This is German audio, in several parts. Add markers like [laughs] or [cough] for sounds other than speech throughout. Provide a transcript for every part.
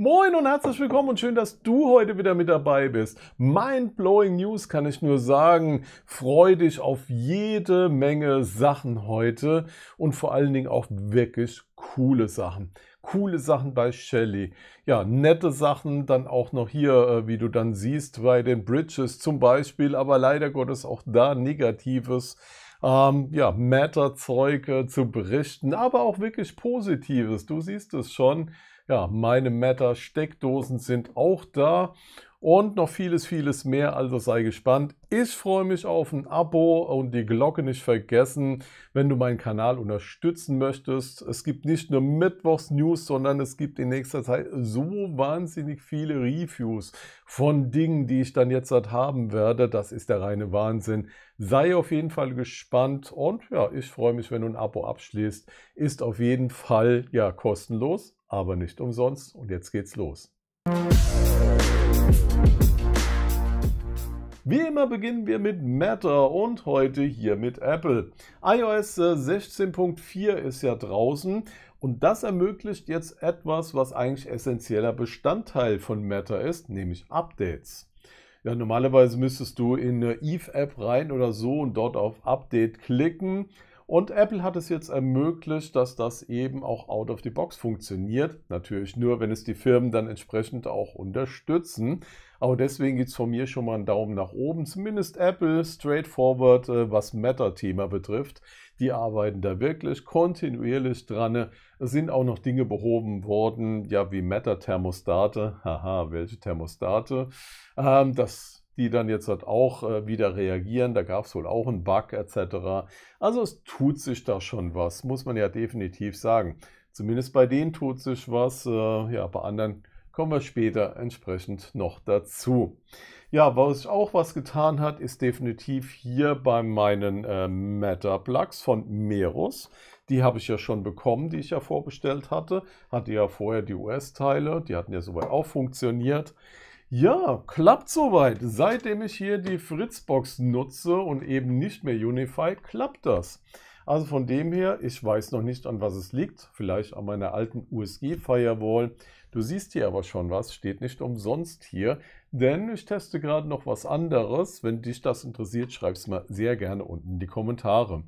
Moin und herzlich willkommen und schön, dass du heute wieder mit dabei bist. Mind-blowing News kann ich nur sagen. Freu dich auf jede Menge Sachen heute und vor allen Dingen auch wirklich coole Sachen. Coole Sachen bei Shelly. Ja, nette Sachen dann auch noch hier, äh, wie du dann siehst, bei den Bridges zum Beispiel, aber leider Gottes auch da Negatives ähm, ja, Matter-Zeug zu berichten, aber auch wirklich Positives. Du siehst es schon. Ja, meine Matter-Steckdosen sind auch da und noch vieles, vieles mehr. Also sei gespannt. Ich freue mich auf ein Abo und die Glocke nicht vergessen, wenn du meinen Kanal unterstützen möchtest. Es gibt nicht nur Mittwochs-News, sondern es gibt in nächster Zeit so wahnsinnig viele Reviews von Dingen, die ich dann jetzt halt haben werde. Das ist der reine Wahnsinn. Sei auf jeden Fall gespannt und ja, ich freue mich, wenn du ein Abo abschließt. Ist auf jeden Fall ja kostenlos aber nicht umsonst. Und jetzt geht's los. Wie immer beginnen wir mit Matter und heute hier mit Apple. iOS 16.4 äh, ist ja draußen und das ermöglicht jetzt etwas, was eigentlich essentieller Bestandteil von Matter ist, nämlich Updates. Ja, normalerweise müsstest du in eine Eve-App rein oder so und dort auf Update klicken und Apple hat es jetzt ermöglicht, dass das eben auch out of the box funktioniert. Natürlich nur, wenn es die Firmen dann entsprechend auch unterstützen. Aber deswegen gibt es von mir schon mal einen Daumen nach oben. Zumindest Apple straightforward, äh, was Meta-Thema betrifft. Die arbeiten da wirklich kontinuierlich dran. Es sind auch noch Dinge behoben worden, ja, wie Meta-Thermostate. Haha, welche Thermostate? Ähm, das die dann jetzt halt auch äh, wieder reagieren. Da gab es wohl auch einen Bug etc. Also es tut sich da schon was, muss man ja definitiv sagen. Zumindest bei denen tut sich was. Äh, ja, bei anderen kommen wir später entsprechend noch dazu. Ja, was auch was getan hat, ist definitiv hier bei meinen äh, Meta-Plugs von Merus. Die habe ich ja schon bekommen, die ich ja vorbestellt hatte. Hatte ja vorher die US-Teile, die hatten ja soweit auch funktioniert. Ja, klappt soweit. Seitdem ich hier die Fritzbox nutze und eben nicht mehr Unify, klappt das. Also von dem her, ich weiß noch nicht, an was es liegt. Vielleicht an meiner alten USG-Firewall. Du siehst hier aber schon was, steht nicht umsonst hier. Denn ich teste gerade noch was anderes. Wenn dich das interessiert, schreib es mal sehr gerne unten in die Kommentare.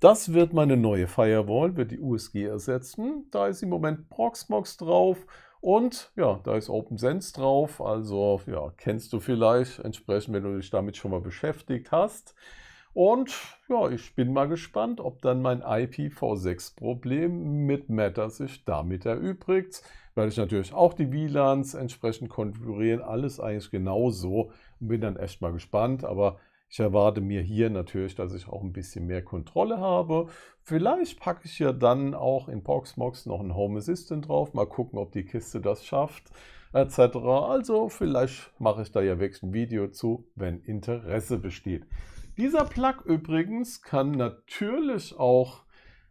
Das wird meine neue Firewall, wird die USG ersetzen. Da ist im Moment Proxmox drauf und ja, da ist Open Sense drauf, also ja, kennst du vielleicht entsprechend, wenn du dich damit schon mal beschäftigt hast. Und ja, ich bin mal gespannt, ob dann mein IPv6-Problem mit Matter sich damit erübrigt. Werde ich natürlich auch die WLANs entsprechend konfigurieren, alles eigentlich genauso und bin dann echt mal gespannt. Aber ich erwarte mir hier natürlich, dass ich auch ein bisschen mehr Kontrolle habe. Vielleicht packe ich ja dann auch in Proxmox noch einen Home Assistant drauf. Mal gucken, ob die Kiste das schafft, etc. Also vielleicht mache ich da ja wirklich ein Video zu, wenn Interesse besteht. Dieser Plug übrigens kann natürlich auch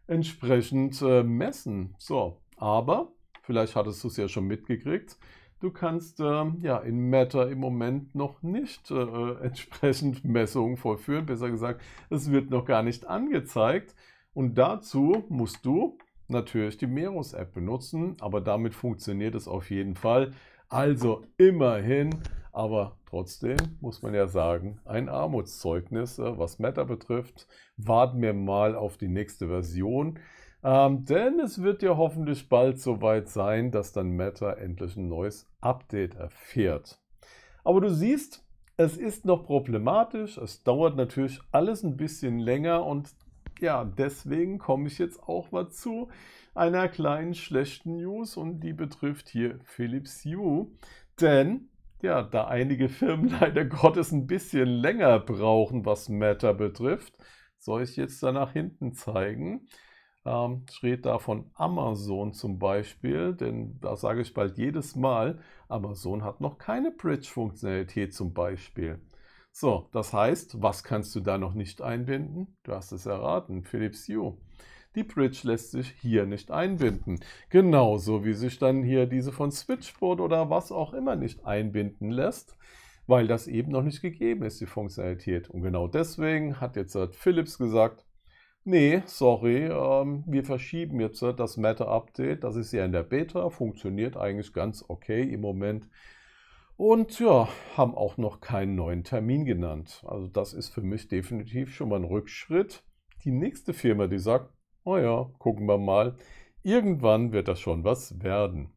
entsprechend äh, messen. So, aber vielleicht hattest du es ja schon mitgekriegt. Du kannst ähm, ja in Meta im Moment noch nicht äh, äh, entsprechend Messungen vollführen. Besser gesagt, es wird noch gar nicht angezeigt. Und dazu musst du natürlich die Meros-App benutzen, aber damit funktioniert es auf jeden Fall. Also immerhin, aber trotzdem muss man ja sagen, ein Armutszeugnis, äh, was Meta betrifft. Warten wir mal auf die nächste Version. Ähm, denn es wird ja hoffentlich bald soweit sein, dass dann Meta endlich ein neues Update erfährt. Aber du siehst, es ist noch problematisch, es dauert natürlich alles ein bisschen länger und ja, deswegen komme ich jetzt auch mal zu einer kleinen schlechten News und die betrifft hier Philips Hue. Denn, ja, da einige Firmen [laughs] leider Gottes ein bisschen länger brauchen, was Meta betrifft, soll ich jetzt da nach hinten zeigen ähm, rede da von Amazon zum Beispiel, denn da sage ich bald jedes Mal, Amazon hat noch keine Bridge-Funktionalität zum Beispiel. So, das heißt, was kannst du da noch nicht einbinden? Du hast es erraten, Philips Hue. Die Bridge lässt sich hier nicht einbinden. Genauso wie sich dann hier diese von Switchboard oder was auch immer nicht einbinden lässt, weil das eben noch nicht gegeben ist, die Funktionalität. Und genau deswegen hat jetzt Philips gesagt, Nee, sorry, ähm, wir verschieben jetzt äh, das Meta-Update. Das ist ja in der Beta, funktioniert eigentlich ganz okay im Moment. Und ja, haben auch noch keinen neuen Termin genannt. Also das ist für mich definitiv schon mal ein Rückschritt. Die nächste Firma, die sagt, naja, oh gucken wir mal, irgendwann wird das schon was werden.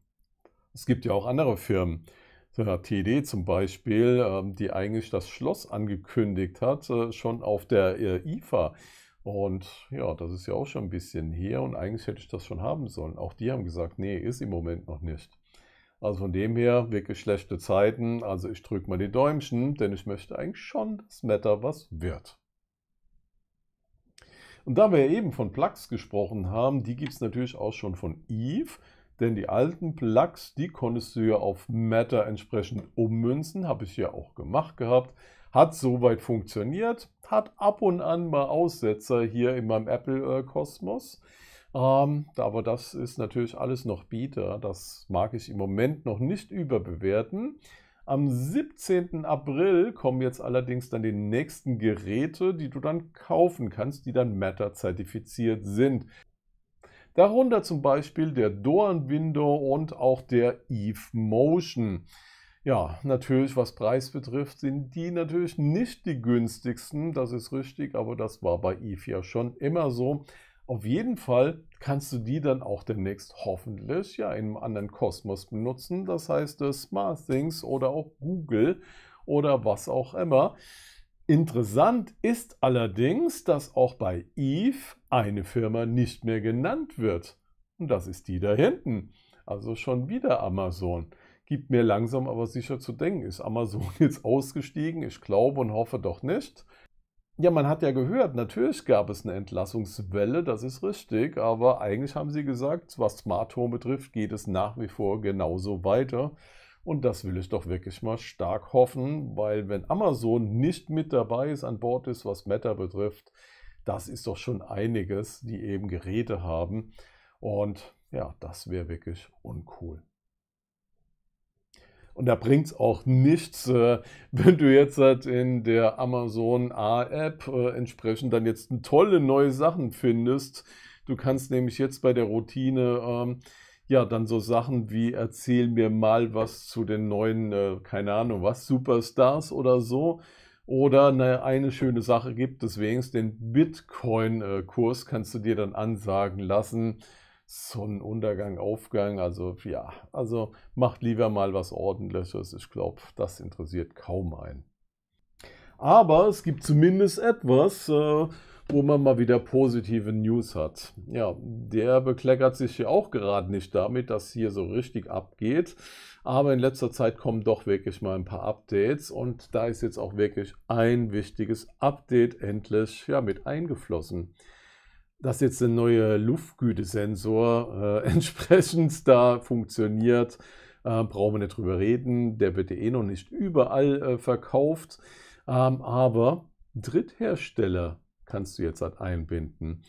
Es gibt ja auch andere Firmen, so TD zum Beispiel, ähm, die eigentlich das Schloss angekündigt hat, äh, schon auf der äh, IFA. Und ja, das ist ja auch schon ein bisschen her und eigentlich hätte ich das schon haben sollen. Auch die haben gesagt, nee, ist im Moment noch nicht. Also von dem her, wirklich schlechte Zeiten. Also ich drücke mal die Däumchen, denn ich möchte eigentlich schon, dass Meta was wird. Und da wir eben von Plugs gesprochen haben, die gibt es natürlich auch schon von Eve. Denn die alten Plugs, die konntest du ja auf Matter entsprechend ummünzen. Habe ich ja auch gemacht gehabt. Hat soweit funktioniert, hat ab und an mal Aussetzer hier in meinem Apple-Kosmos. Ähm, aber das ist natürlich alles noch Bieter. Das mag ich im Moment noch nicht überbewerten. Am 17. April kommen jetzt allerdings dann die nächsten Geräte, die du dann kaufen kannst, die dann Matter zertifiziert sind. Darunter zum Beispiel der Doan Window und auch der Eve Motion. Ja, natürlich, was Preis betrifft, sind die natürlich nicht die günstigsten, das ist richtig, aber das war bei Eve ja schon immer so. Auf jeden Fall kannst du die dann auch demnächst hoffentlich ja in einem anderen Kosmos benutzen, das heißt äh, SmartThings oder auch Google oder was auch immer. Interessant ist allerdings, dass auch bei Eve eine Firma nicht mehr genannt wird. Und das ist die da hinten. Also schon wieder Amazon gibt mir langsam aber sicher zu denken. Ist Amazon [laughs] jetzt ausgestiegen? Ich glaube und hoffe doch nicht. Ja, man hat ja gehört, natürlich gab es eine Entlassungswelle, das ist richtig, aber eigentlich haben sie gesagt, was Smart Home betrifft, geht es nach wie vor genauso weiter. Und das will ich doch wirklich mal stark hoffen, weil wenn Amazon nicht mit dabei ist, an Bord ist, was Meta betrifft, das ist doch schon einiges, die eben Geräte haben. Und ja, das wäre wirklich uncool. Und da bringt es auch nichts, äh, wenn du jetzt halt in der Amazon A-App äh, entsprechend dann jetzt tolle neue Sachen findest. Du kannst nämlich jetzt bei der Routine ähm, ja dann so Sachen wie erzähl mir mal was zu den neuen, äh, keine Ahnung, was, Superstars oder so. Oder eine, eine schöne Sache gibt, deswegen den Bitcoin-Kurs äh, kannst du dir dann ansagen lassen. Sonnenuntergang, Aufgang, also ja, also macht lieber mal was Ordentliches. Ich glaube, das interessiert kaum einen. Aber es gibt zumindest etwas, äh, wo man mal wieder positive News hat. Ja, der bekleckert sich ja auch gerade nicht damit, dass hier so richtig abgeht. Aber in letzter Zeit kommen doch wirklich mal ein paar Updates und da ist jetzt auch wirklich ein wichtiges Update endlich ja, mit eingeflossen dass jetzt der neue Luftgütesensor äh, [laughs] entsprechend da funktioniert, äh, brauchen wir nicht drüber reden. Der wird eh noch nicht überall äh, verkauft. Ähm, aber Dritthersteller kannst du jetzt halt einbinden.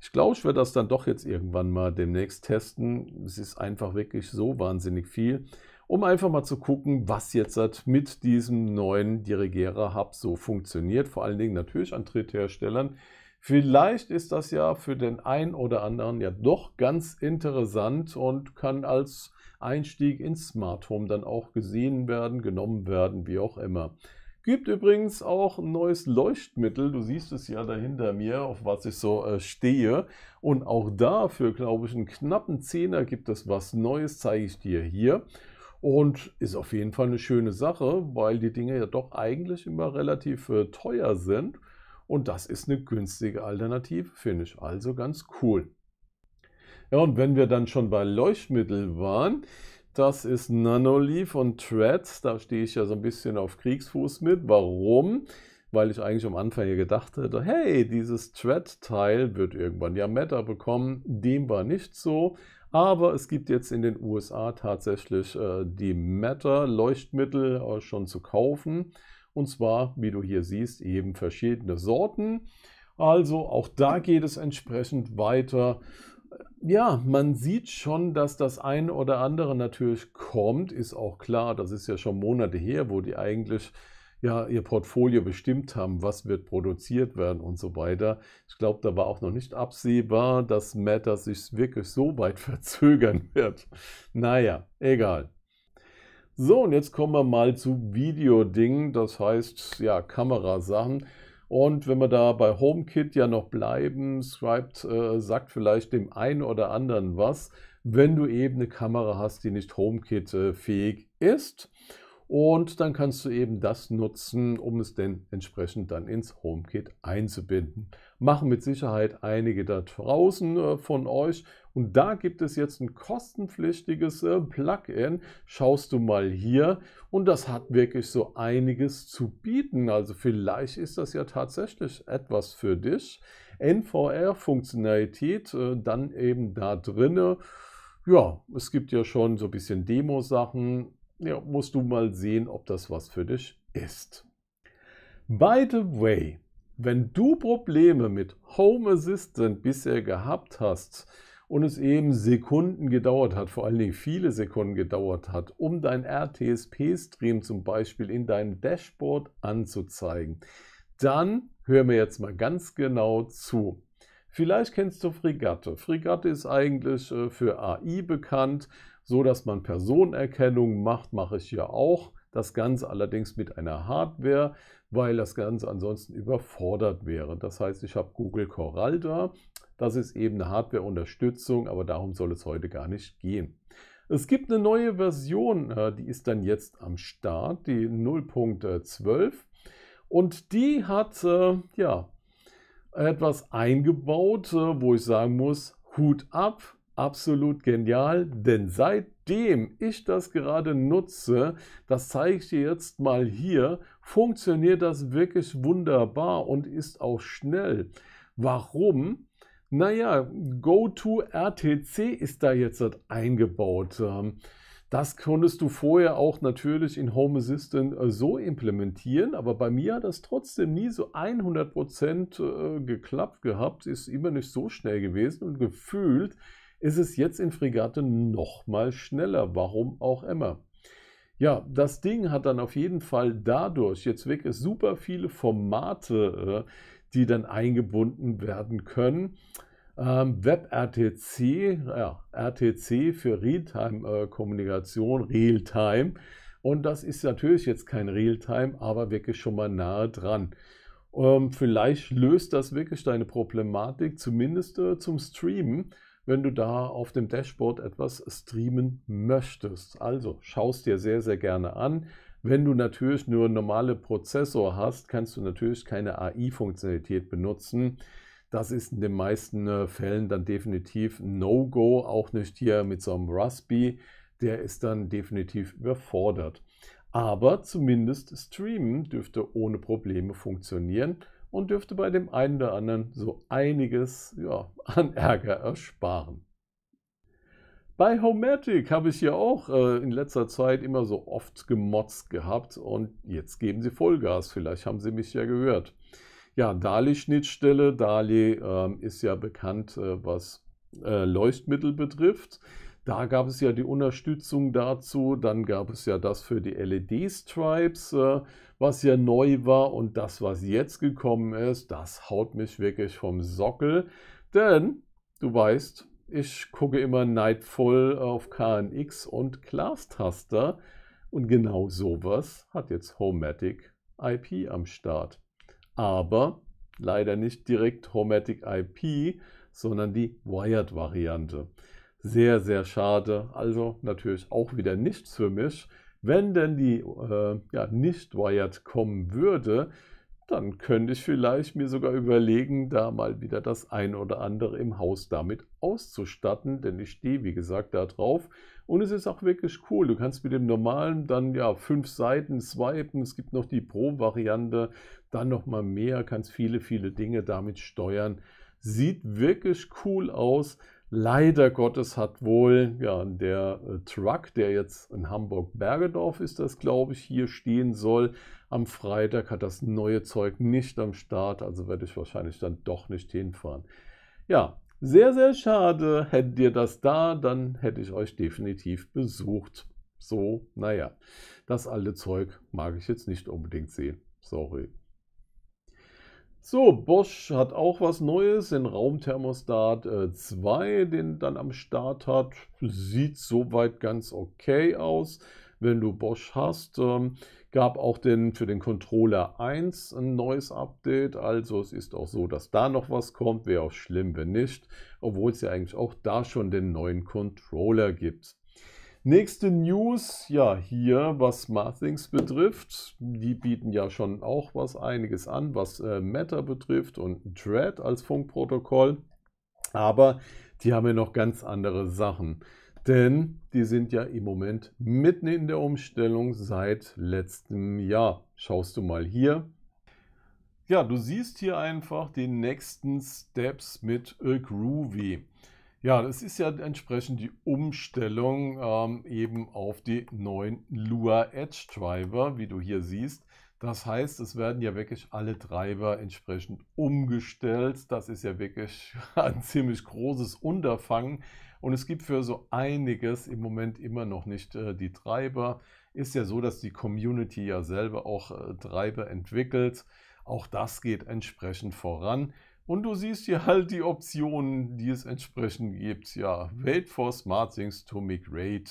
Ich glaube, ich werde das dann doch jetzt irgendwann mal demnächst testen. Es ist einfach wirklich so wahnsinnig viel, um einfach mal zu gucken, was jetzt halt mit diesem neuen Dirigera-Hub so funktioniert. Vor allen Dingen natürlich an Drittherstellern, Vielleicht ist das ja für den einen oder anderen ja doch ganz interessant und kann als Einstieg ins Smart Home dann auch gesehen werden, genommen werden, wie auch immer. Gibt übrigens auch ein neues Leuchtmittel. Du siehst es ja da hinter mir, auf was ich so äh, stehe. Und auch dafür, glaube ich, einen knappen Zehner gibt es was Neues, zeige ich dir hier. Und ist auf jeden Fall eine schöne Sache, weil die Dinge ja doch eigentlich immer relativ äh, teuer sind. Und das ist eine günstige Alternative, finde ich also ganz cool. Ja, und wenn wir dann schon bei Leuchtmittel waren, das ist Nanoleaf und Threads. Da stehe ich ja so ein bisschen auf Kriegsfuß mit. Warum? Weil ich eigentlich am Anfang hier gedacht hätte, hey, dieses Thread-Teil wird irgendwann ja Meta bekommen. Dem war nicht so. Aber es gibt jetzt in den USA tatsächlich äh, die Meta-Leuchtmittel äh, schon zu kaufen. Und zwar, wie du hier siehst, eben verschiedene Sorten. Also auch da geht es entsprechend weiter. Ja, man sieht schon, dass das ein oder andere natürlich kommt, ist auch klar. Das ist ja schon Monate her, wo die eigentlich ja, ihr Portfolio bestimmt haben, was wird produziert werden und so weiter. Ich glaube, da war auch noch nicht absehbar, dass Matter sich wirklich so weit [laughs] verzögern wird. Naja, egal. So, und jetzt kommen wir mal zu Videodingen, das heißt ja Kamerasachen. Und wenn wir da bei HomeKit ja noch bleiben, schreibt, äh, sagt vielleicht dem einen oder anderen was, wenn du eben eine Kamera hast, die nicht HomeKit-fähig äh, ist. Und dann kannst du eben das nutzen, um es denn entsprechend dann ins HomeKit einzubinden. Machen mit Sicherheit einige da draußen äh, von euch und da gibt es jetzt ein kostenpflichtiges äh, Plugin. Schaust du mal hier. Und das hat wirklich so einiges zu bieten. Also vielleicht ist das ja tatsächlich etwas für dich. NVR-Funktionalität, äh, dann eben da drinne. Ja, es gibt ja schon so ein bisschen Demo-Sachen. Ja, musst du mal sehen, ob das was für dich ist. By the way, wenn du Probleme mit Home Assistant bisher gehabt hast, und es eben Sekunden gedauert hat, vor allen Dingen viele Sekunden gedauert hat, um dein RTSP-Stream zum Beispiel in deinem Dashboard anzuzeigen, dann hör mir jetzt mal ganz genau zu. Vielleicht kennst du Fregatte. Fregatte ist eigentlich äh, für AI bekannt, so dass man Personenerkennung macht, mache ich ja auch. Das Ganze allerdings mit einer Hardware, weil das Ganze ansonsten überfordert wäre. Das heißt, ich habe Google Coral da das ist eben eine Hardware-Unterstützung, aber darum soll es heute gar nicht gehen. Es gibt eine neue Version, äh, die ist dann jetzt am Start, die 0.12. Und die hat äh, ja etwas eingebaut, äh, wo ich sagen muss, Hut ab, absolut genial, denn seitdem ich das gerade nutze, das zeige ich dir jetzt mal hier, funktioniert das wirklich wunderbar und ist auch schnell. Warum? Naja, GoToRTC ist da jetzt halt eingebaut. Ähm, das konntest du vorher auch natürlich in Home Assistant äh, so implementieren, aber bei mir hat das trotzdem nie so 100% äh, geklappt gehabt, ist immer nicht so schnell gewesen und gefühlt ist es jetzt in Fregatte nochmal schneller, warum auch immer. Ja, das Ding hat dann auf jeden Fall dadurch jetzt wirklich super viele Formate äh, die dann eingebunden werden können. Ähm, WebRTC, ja, RTC für Realtime-Kommunikation, äh, Realtime. Und das ist natürlich jetzt kein Realtime, aber wirklich schon mal nahe dran. Ähm, vielleicht löst das wirklich deine Problematik, zumindest äh, zum Streamen, wenn du da auf dem Dashboard etwas streamen möchtest. Also schaust dir sehr, sehr gerne an. Wenn du natürlich nur einen normalen Prozessor hast, kannst du natürlich keine AI-Funktionalität benutzen. Das ist in den meisten äh, Fällen dann definitiv No-Go, auch nicht hier mit so einem Raspi. Der ist dann definitiv überfordert. Aber zumindest Streamen dürfte ohne Probleme funktionieren und dürfte bei dem einen oder anderen so einiges ja, an Ärger ersparen. Bei Homematic habe ich ja auch äh, in letzter Zeit immer so oft gemotzt gehabt und jetzt geben sie Vollgas. Vielleicht haben sie mich ja gehört. Ja, Dali-Schnittstelle. Dali ähm, ist ja bekannt, äh, was äh, Leuchtmittel betrifft. Da gab es ja die Unterstützung dazu. Dann gab es ja das für die LED-Stripes, äh, was ja neu war. Und das, was jetzt gekommen ist, das haut mich wirklich vom Sockel. Denn du weißt, ich gucke immer neidvoll auf KNX und Class-Taster Und genau sowas hat jetzt Homematic IP am Start. Aber leider nicht direkt Homematic IP, sondern die Wired-Variante. Sehr, sehr schade. Also natürlich auch wieder nichts für mich. Wenn denn die äh, ja, nicht Wired kommen würde, dann könnte ich vielleicht mir sogar überlegen, da mal wieder das ein oder andere im Haus damit auszustatten, denn ich stehe, wie gesagt, da drauf. Und es ist auch wirklich cool. Du kannst mit dem normalen dann ja fünf Seiten swipen. Es gibt noch die Pro-Variante, dann nochmal mehr, kannst viele, viele Dinge damit steuern. Sieht wirklich cool aus. Leider Gottes hat wohl ja, der äh, Truck, der jetzt in Hamburg-Bergedorf ist, das glaube ich, hier stehen soll, am Freitag hat das neue Zeug nicht am Start, also werde ich wahrscheinlich dann doch nicht hinfahren. Ja, sehr, sehr schade. Hättet ihr das da, dann hätte ich euch definitiv besucht. So, naja, das alte Zeug mag ich jetzt nicht unbedingt sehen. Sorry. So, Bosch hat auch was Neues, den Raumthermostat 2, äh, den dann am Start hat. Sieht soweit ganz okay aus, wenn du Bosch hast. Ähm, Gab auch den, für den Controller 1 ein neues Update. Also es ist auch so, dass da noch was kommt. Wäre auch schlimm, wenn nicht. Obwohl es ja eigentlich auch da schon den neuen Controller gibt. Nächste News, ja, hier, was SmartThings betrifft. Die bieten ja schon auch was einiges an, was äh, Meta betrifft und Dread als Funkprotokoll. Aber die haben ja noch ganz andere Sachen. Denn die sind ja im Moment mitten in der Umstellung seit letztem Jahr. Schaust du mal hier. Ja, du siehst hier einfach die nächsten Steps mit Groovy. Ja, das ist ja entsprechend die Umstellung ähm, eben auf die neuen Lua Edge Driver, wie du hier siehst. Das heißt, es werden ja wirklich alle Treiber entsprechend umgestellt. Das ist ja wirklich [laughs] ein ziemlich großes Unterfangen. Und es gibt für so einiges im Moment immer noch nicht äh, die Treiber. Ist ja so, dass die Community ja selber auch äh, Treiber entwickelt. Auch das geht entsprechend voran. Und du siehst hier halt die Optionen, die es entsprechend gibt. Ja, Wait for Smart Things to Migrate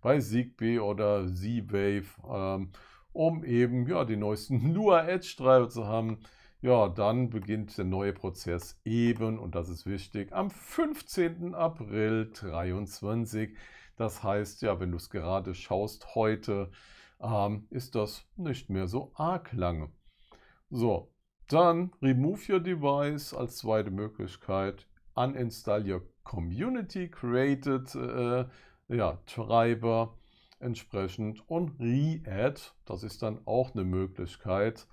bei ZigBee oder Z-Wave, ähm, um eben ja, die neuesten [laughs] Lua Edge-Treiber zu haben. Ja, dann beginnt der neue Prozess eben, und das ist wichtig, am 15. April 23. Das heißt, ja, wenn du es gerade schaust heute, ähm, ist das nicht mehr so arg lange. So, dann remove your device als zweite Möglichkeit. Uninstall your community created äh, ja, Treiber entsprechend und re-add. Das ist dann auch eine Möglichkeit.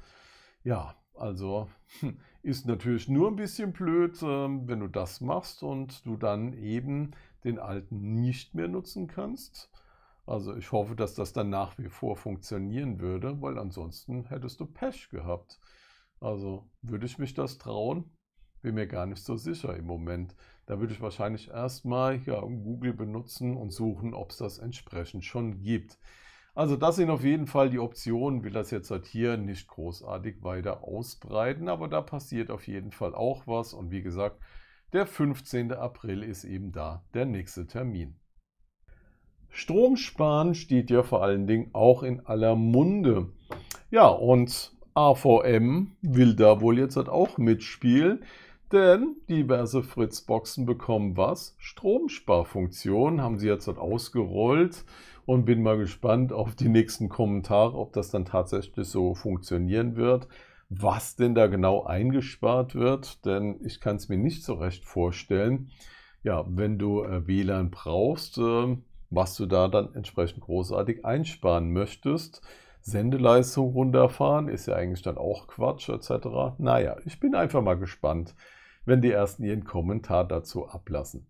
Ja, also [laughs] ist natürlich nur ein bisschen blöd, ähm, wenn du das machst und du dann eben den alten nicht mehr nutzen kannst. Also ich hoffe, dass das dann nach wie vor funktionieren würde, weil ansonsten hättest du Pech gehabt. Also würde ich mich das trauen? Bin mir gar nicht so sicher im Moment. Da würde ich wahrscheinlich erstmal ja, Google benutzen und suchen, ob es das entsprechend schon gibt. Also das sind auf jeden Fall die Optionen, will das jetzt halt hier nicht großartig weiter ausbreiten, aber da passiert auf jeden Fall auch was und wie gesagt, der 15. April ist eben da der nächste Termin. Strom sparen steht ja vor allen Dingen auch in aller Munde. Ja, und AVM will da wohl jetzt halt auch mitspielen, denn diverse Fritzboxen bekommen was? Stromsparfunktionen haben sie jetzt halt ausgerollt und bin mal gespannt auf die nächsten Kommentare, ob das dann tatsächlich so funktionieren wird, was denn da genau eingespart wird, denn ich kann es mir nicht so recht vorstellen. Ja, wenn du äh, WLAN brauchst, ähm, was du da dann entsprechend großartig einsparen möchtest. Sendeleistung runterfahren ist ja eigentlich dann auch Quatsch etc. Naja, ich bin einfach mal gespannt, wenn die ersten ihren Kommentar dazu ablassen.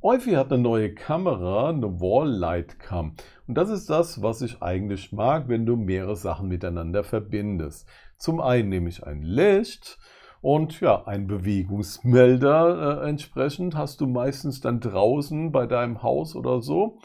Eufy hat eine neue Kamera, eine wall light Cam. Und das ist das, was ich eigentlich mag, wenn du mehrere Sachen miteinander verbindest. Zum einen nehme ich ein Licht und ja, ein Bewegungsmelder. Äh, entsprechend hast du meistens dann draußen bei deinem Haus oder so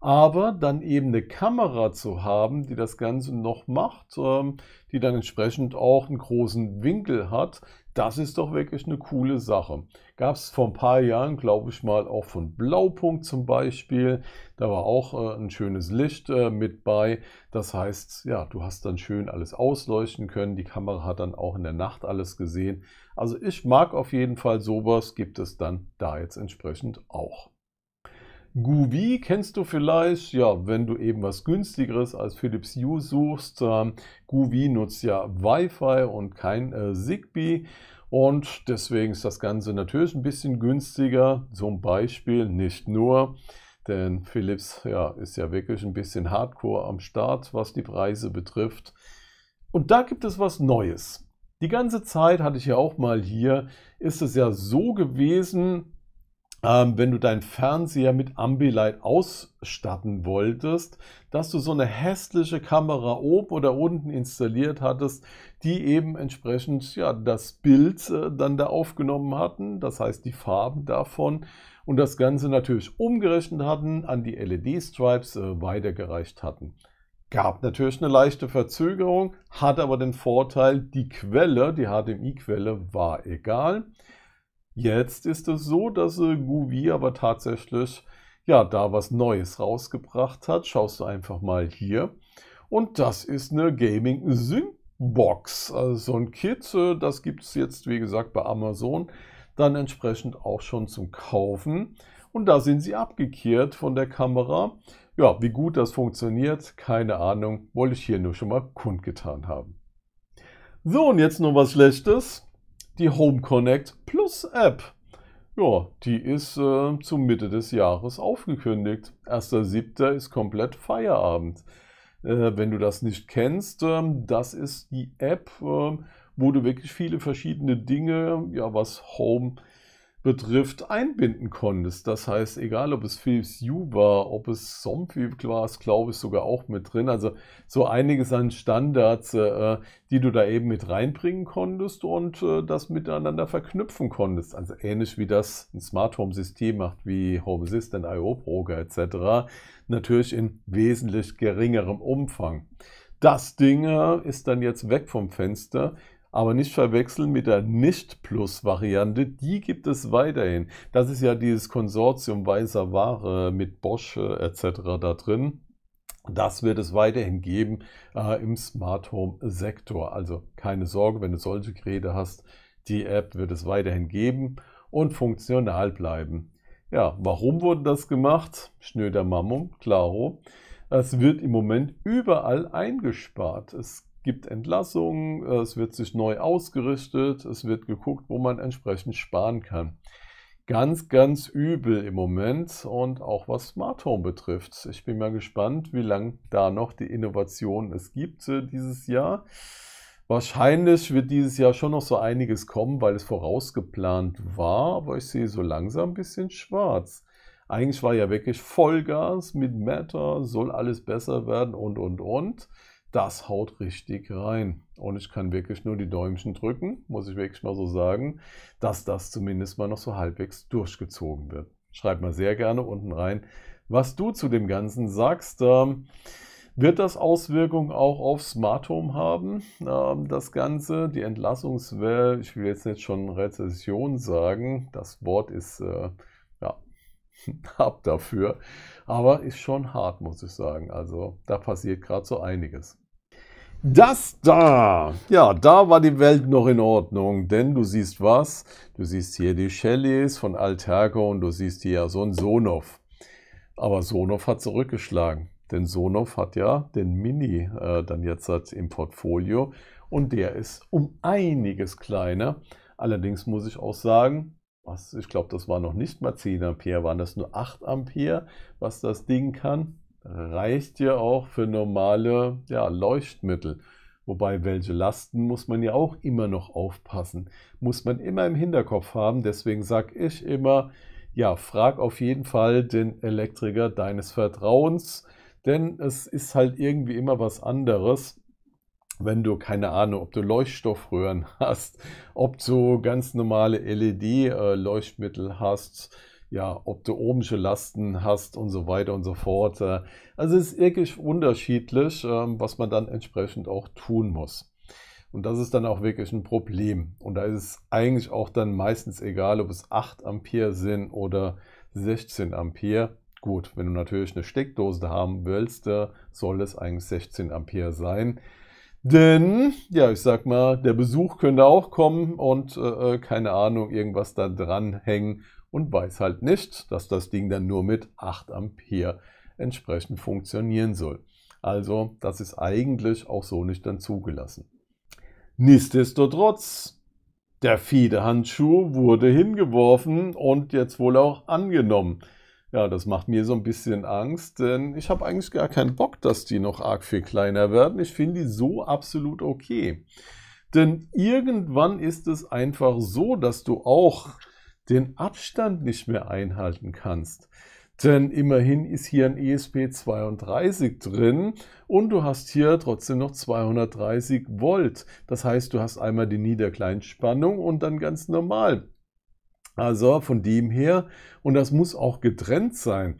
aber dann eben eine Kamera zu haben, die das Ganze noch macht, ähm, die dann entsprechend auch einen großen Winkel hat, das ist doch wirklich eine coole Sache. Gab es vor ein paar Jahren, glaube ich mal, auch von Blaupunkt zum Beispiel. Da war auch äh, ein schönes Licht äh, mit bei. Das heißt, ja, du hast dann schön alles ausleuchten können. Die Kamera hat dann auch in der Nacht alles gesehen. Also ich mag auf jeden Fall sowas, gibt es dann da jetzt entsprechend auch. Guvi kennst du vielleicht, ja, wenn du eben was günstigeres als Philips Hue suchst. Ähm, Guvi nutzt ja Wi-Fi und kein äh, Zigbee. Und deswegen ist das Ganze natürlich ein bisschen günstiger. Zum Beispiel nicht nur, denn Philips ja, ist ja wirklich ein bisschen hardcore am Start, was die Preise betrifft. Und da gibt es was Neues. Die ganze Zeit hatte ich ja auch mal hier, ist es ja so gewesen, ähm, wenn du deinen Fernseher mit Ambilight ausstatten wolltest, dass du so eine hässliche Kamera oben oder unten installiert hattest, die eben entsprechend ja, das Bild äh, dann da aufgenommen hatten, das heißt die Farben davon und das Ganze natürlich umgerechnet hatten, an die LED-Stripes äh, weitergereicht hatten. Gab natürlich eine leichte Verzögerung, hat aber den Vorteil, die Quelle, die HDMI-Quelle war egal. Jetzt ist es so, dass äh, GUI aber tatsächlich ja da was Neues rausgebracht hat. Schaust du einfach mal hier. Und das ist eine Gaming Sync Box. Also so ein Kit, äh, das gibt es jetzt, wie gesagt, bei Amazon dann entsprechend auch schon zum Kaufen. Und da sind sie abgekehrt von der Kamera. Ja, wie gut das funktioniert, keine Ahnung, wollte ich hier nur schon mal kundgetan haben. So, und jetzt noch was Schlechtes. Die Home Connect Plus App. Ja, die ist äh, zur Mitte des Jahres aufgekündigt. 1.7. ist komplett Feierabend. Äh, wenn du das nicht kennst, äh, das ist die App, ähm, wo du wirklich viele verschiedene Dinge, ja, was Home betrifft, einbinden konntest. Das heißt, egal ob es Philips U war, ob es Zombie war, glaube ich sogar auch mit drin. Also so einiges an Standards, äh, die du da eben mit reinbringen konntest und äh, das miteinander verknüpfen konntest. Also ähnlich wie das ein Smart Home System macht, wie Home Assistant, IO Broker etc. Natürlich in wesentlich geringerem Umfang. Das Ding äh, ist dann jetzt weg vom Fenster aber nicht verwechseln mit der Nicht-Plus-Variante. Die gibt es weiterhin. Das ist ja dieses Konsortium weißer Ware mit Bosch etc. da drin. Das wird es weiterhin geben äh, im Smart Home Sektor. Also keine Sorge, wenn du solche Geräte hast, die App wird es weiterhin geben und funktional bleiben. Ja, warum wurde das gemacht? Schnöder Mammung, klaro. Es wird im Moment überall eingespart. Es gibt Entlassungen, äh, es wird sich neu ausgerichtet, es wird geguckt, wo man entsprechend sparen kann. Ganz, ganz übel im Moment und auch was Smart Home betrifft. Ich bin mal gespannt, wie lange da noch die Innovationen es gibt äh, dieses Jahr. Wahrscheinlich wird dieses Jahr schon noch so einiges kommen, weil es vorausgeplant war, aber ich sehe so langsam ein bisschen schwarz. Eigentlich war ja wirklich Vollgas mit Matter, soll alles besser werden und, und, und das haut richtig rein. Und ich kann wirklich nur die Däumchen drücken, muss ich wirklich mal so sagen, dass das zumindest mal noch so halbwegs durchgezogen wird. Schreib mal sehr gerne unten rein, was du zu dem Ganzen sagst. Ähm, wird das Auswirkungen auch auf Smart Home haben, ähm, das Ganze? Die Entlassungswelle, ich will jetzt nicht schon Rezession sagen, das Wort ist, äh, ja, hab [laughs] dafür, aber ist schon hart, muss ich sagen. Also da passiert gerade so einiges. Das da, ja, da war die Welt noch in Ordnung, denn du siehst was? Du siehst hier die Shellys von Alterco und du siehst hier so einen Sonoff. Aber Sonoff hat zurückgeschlagen, denn Sonoff hat ja den Mini äh, dann jetzt halt im Portfolio und der ist um einiges kleiner. Allerdings muss ich auch sagen, was, ich glaube, das war noch nicht mal 10 Ampere, waren das nur 8 Ampere, was das Ding kann reicht ja auch für normale ja, Leuchtmittel. Wobei, welche Lasten muss man ja auch immer noch aufpassen. Muss man immer im Hinterkopf haben. Deswegen sage ich immer, ja, frag auf jeden Fall den Elektriker deines Vertrauens, denn es ist halt irgendwie immer was anderes, wenn du keine Ahnung, ob du Leuchtstoffröhren [laughs] hast, ob du ganz normale LED-Leuchtmittel äh, hast ja, ob du ohmsche Lasten hast und so weiter und so fort. Äh, also es ist wirklich unterschiedlich, ähm, was man dann entsprechend auch tun muss. Und das ist dann auch wirklich ein Problem. Und da ist es eigentlich auch dann meistens egal, ob es 8 Ampere sind oder 16 Ampere. Gut, wenn du natürlich eine Steckdose haben willst, äh, soll es eigentlich 16 Ampere sein. Denn, ja, ich sag mal, der Besuch könnte auch kommen und äh, äh keine Ahnung, irgendwas da dranhängen und weiß halt nicht, dass das Ding dann nur mit 8 Ampere entsprechend funktionieren soll. Also das ist eigentlich auch so nicht dann zugelassen. Nichtsdestotrotz, der Fiedehandschuh wurde hingeworfen und jetzt wohl auch angenommen. Ja, das macht mir so ein bisschen Angst, denn ich habe eigentlich gar keinen Bock, dass die noch arg viel kleiner werden. Ich finde die so absolut okay. Denn irgendwann ist es einfach so, dass du auch den Abstand nicht mehr einhalten kannst. Denn immerhin ist hier ein ESP 32 drin und du hast hier trotzdem noch 230 Volt. Das heißt, du hast einmal die Niederkleinspannung und dann ganz normal. Also von dem her, und das muss auch getrennt sein.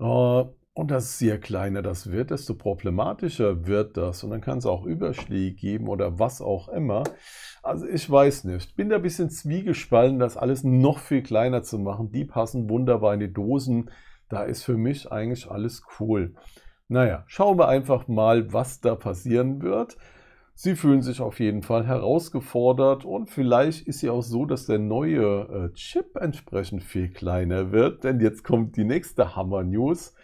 Äh, und das je kleiner das wird, desto problematischer wird das. Und dann kann es auch Überschläge geben oder was auch immer. Also ich weiß nicht. Bin da ein bisschen zwiegespalten, das alles noch viel kleiner zu machen. Die passen wunderbar in die Dosen. Da ist für mich eigentlich alles cool. Naja, schauen wir einfach mal, was da passieren wird. Sie fühlen sich auf jeden Fall herausgefordert und vielleicht ist ja auch so, dass der neue äh, Chip entsprechend viel kleiner wird, denn jetzt kommt die nächste Hammer-News.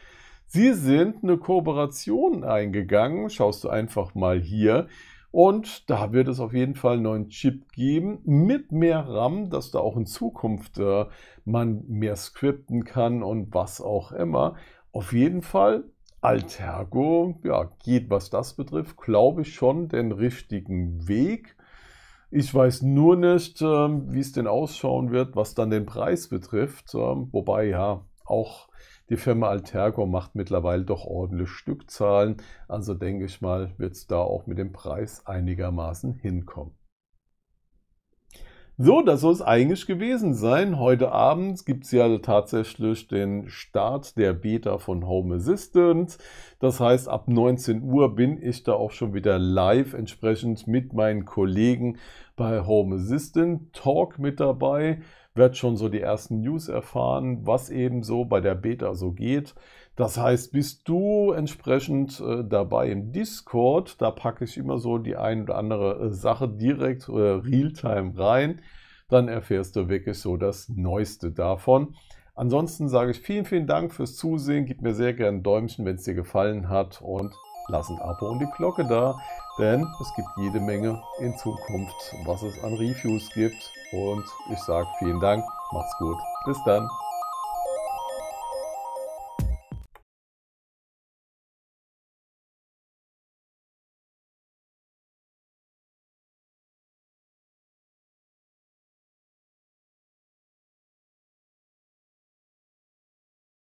Sie sind eine Kooperation eingegangen. Schaust du einfach mal hier. Und da wird es auf jeden Fall einen neuen Chip geben mit mehr RAM, dass da auch in Zukunft äh, man mehr scripten kann und was auch immer. Auf jeden Fall Altergo, ja, geht was das betrifft, glaube ich schon den richtigen Weg. Ich weiß nur nicht, äh, wie es denn ausschauen wird, was dann den Preis betrifft. Äh, wobei ja auch die Firma Altergo macht mittlerweile doch ordentlich Stückzahlen, also denke ich mal, wird es da auch mit dem Preis einigermaßen hinkommen. So, das soll es eigentlich gewesen sein. Heute Abend gibt es ja tatsächlich den Start der Beta von Home Assistant. Das heißt, ab 19 Uhr bin ich da auch schon wieder live entsprechend mit meinen Kollegen bei Home Assistant Talk mit dabei. Werd schon so die ersten News erfahren, was eben so bei der Beta so geht. Das heißt, bist du entsprechend äh, dabei im Discord, da packe ich immer so die ein oder andere äh, Sache direkt äh, real-time rein, dann erfährst du wirklich so das Neueste davon. Ansonsten sage ich vielen, vielen Dank fürs Zusehen, gib mir sehr gerne ein Däumchen, wenn es dir gefallen hat und lass ein Abo und die Glocke da, denn es gibt jede Menge in Zukunft, was es an Reviews gibt und ich sage vielen Dank, macht's gut, bis dann.